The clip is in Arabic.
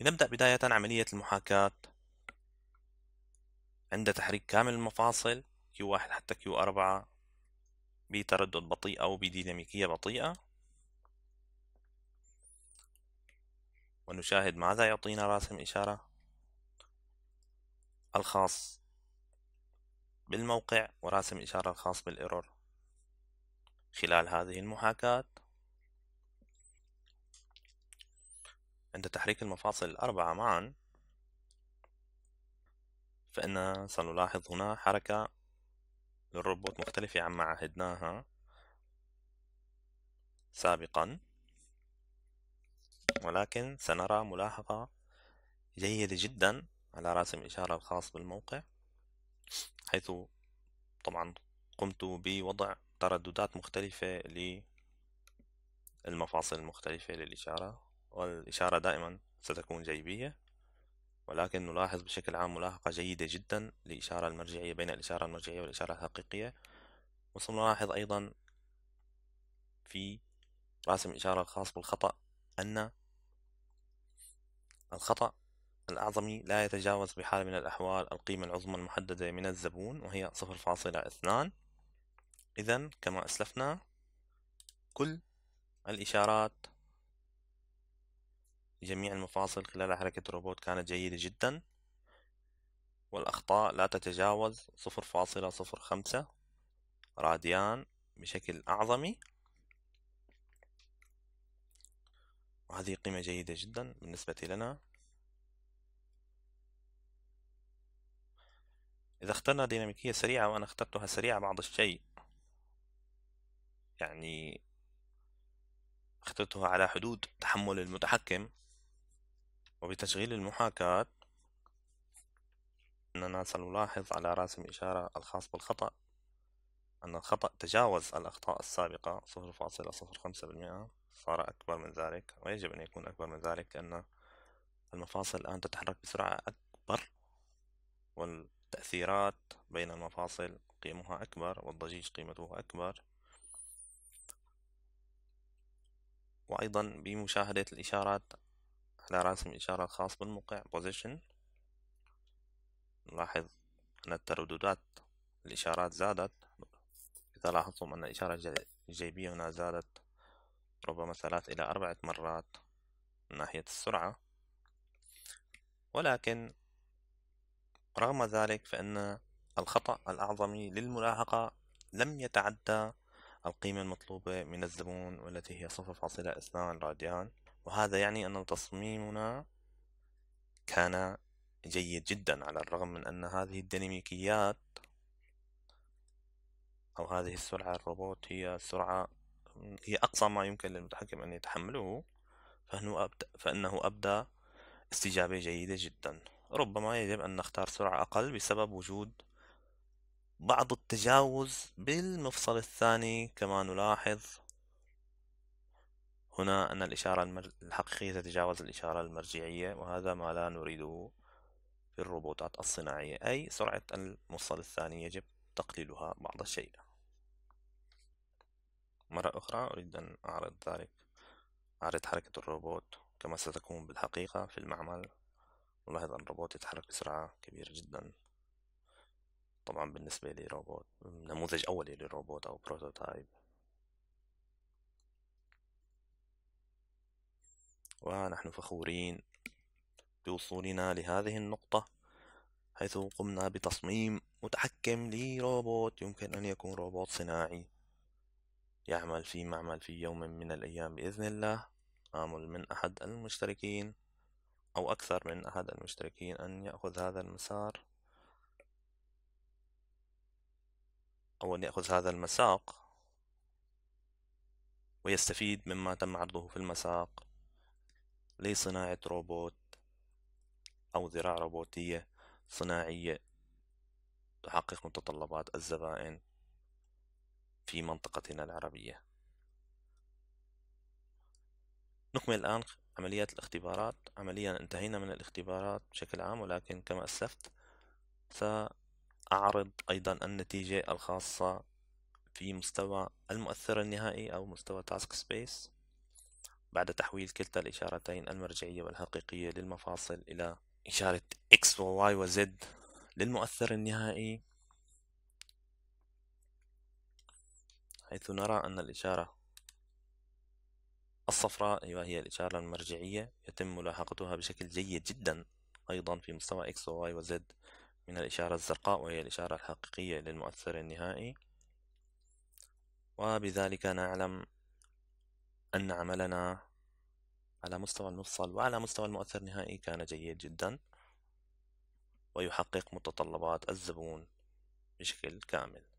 لنبدأ بداية عملية المحاكاة عند تحريك كامل المفاصل Q1 حتى Q4 بتردد بطيء أو بديناميكية بطيئة ونشاهد ماذا يعطينا راسم إشارة الخاص بالموقع وراسم إشارة الخاص بالإرور خلال هذه المحاكاة عند تحريك المفاصل الأربعة معا فإن سنلاحظ هنا حركة للروبوت مختلفة عما عهدناها سابقا ولكن سنرى ملاحظة جيدة جدا على راسم الإشارة الخاص بالموقع حيث طبعا قمت بوضع ترددات مختلفة للمفاصل المختلفة للإشارة والإشارة دائما ستكون جيبية ولكن نلاحظ بشكل عام ملاحقة جيدة جدا لإشارة المرجعية بين الإشارة المرجعية والإشارة الحقيقية وثم نلاحظ أيضا في راسم الإشارة الخاص بالخطأ أن الخطأ الأعظمي لا يتجاوز بحال من الأحوال القيمة العظمى المحددة من الزبون وهي صفر فاصلة اثنان إذا كما أسلفنا كل الإشارات جميع المفاصل خلال حركة الروبوت كانت جيدة جدا والأخطاء لا تتجاوز صفر فاصلة صفر خمسة راديان بشكل أعظمي وهذه قيمة جيدة جدا بالنسبة لنا إذا اخترنا ديناميكية سريعة وأنا اخترتها سريعة بعض الشيء يعني اخترتها على حدود تحمل المتحكم وبتشغيل المحاكاة أننا سنلاحظ على راسم إشارة الخاص بالخطأ أن الخطأ تجاوز الأخطاء السابقة 0.05% صار أكبر من ذلك ويجب أن يكون أكبر من ذلك لأن المفاصل الآن تتحرك بسرعة أكبر والتأثيرات بين المفاصل قيمها أكبر والضجيج قيمته أكبر وأيضا بمشاهدة الإشارات على راسم إشارة الخاص بالموقع Position نلاحظ أن الترددات الإشارات زادت إذا لاحظتم أن الإشارة الجيبية هنا زادت ربما ثلاث إلى أربعة مرات من ناحية السرعة ولكن رغم ذلك فإن الخطأ الأعظم للملاحقة لم يتعدى القيمة المطلوبة من الزبون والتي هي صفر فاصلة اثنان راديان وهذا يعني أن تصميمنا كان جيد جدا على الرغم من أن هذه الديناميكيات أو هذه السرعة الروبوت هي سرعة هي أقصى ما يمكن للمتحكم أن يتحمله فإنه أبدأ, فإنه أبدى استجابة جيدة جدا ربما يجب أن نختار سرعة أقل بسبب وجود بعض التجاوز بالمفصل الثاني كما نلاحظ هنا أن الإشارة الحقيقية تتجاوز الإشارة المرجعية وهذا ما لا نريده في الروبوتات الصناعية أي سرعة المفصل الثاني يجب تقليلها بعض الشيء مرة أخرى أريد أن أعرض ذلك أعرض حركة الروبوت كما ستكون بالحقيقة في المعمل نلاحظ أن الروبوت يتحرك بسرعة كبيرة جدا طبعا بالنسبة لروبوت نموذج أولي للروبوت أو بروتوتايب ونحن فخورين بوصولنا لهذه النقطة حيث قمنا بتصميم متحكم لروبوت يمكن أن يكون روبوت صناعي يعمل في معمل في يوم من الأيام بإذن الله آمل من أحد المشتركين أو أكثر من أحد المشتركين أن يأخذ هذا المسار أو أن يأخذ هذا المساق ويستفيد مما تم عرضه في المساق لصناعة روبوت أو ذراع روبوتية صناعية تحقق متطلبات الزبائن في منطقتنا العربية نكمل الآن عمليات الاختبارات عمليا انتهينا من الاختبارات بشكل عام ولكن كما أسفت سأعرض أيضا النتيجة الخاصة في مستوى المؤثر النهائي أو مستوى تاسك سبيس بعد تحويل كلتا الإشارتين المرجعية والحقيقية للمفاصل إلى إشارة X و Y و Z للمؤثر النهائي حيث نرى أن الإشارة الصفراء وهي أيوة، الإشارة المرجعية يتم ملاحقتها بشكل جيد جدا أيضا في مستوى X و Y و Z من الإشارة الزرقاء وهي الإشارة الحقيقية للمؤثر النهائي وبذلك نعلم أن عملنا على مستوى المفصل وعلى مستوى المؤثر النهائي كان جيد جدا ويحقق متطلبات الزبون بشكل كامل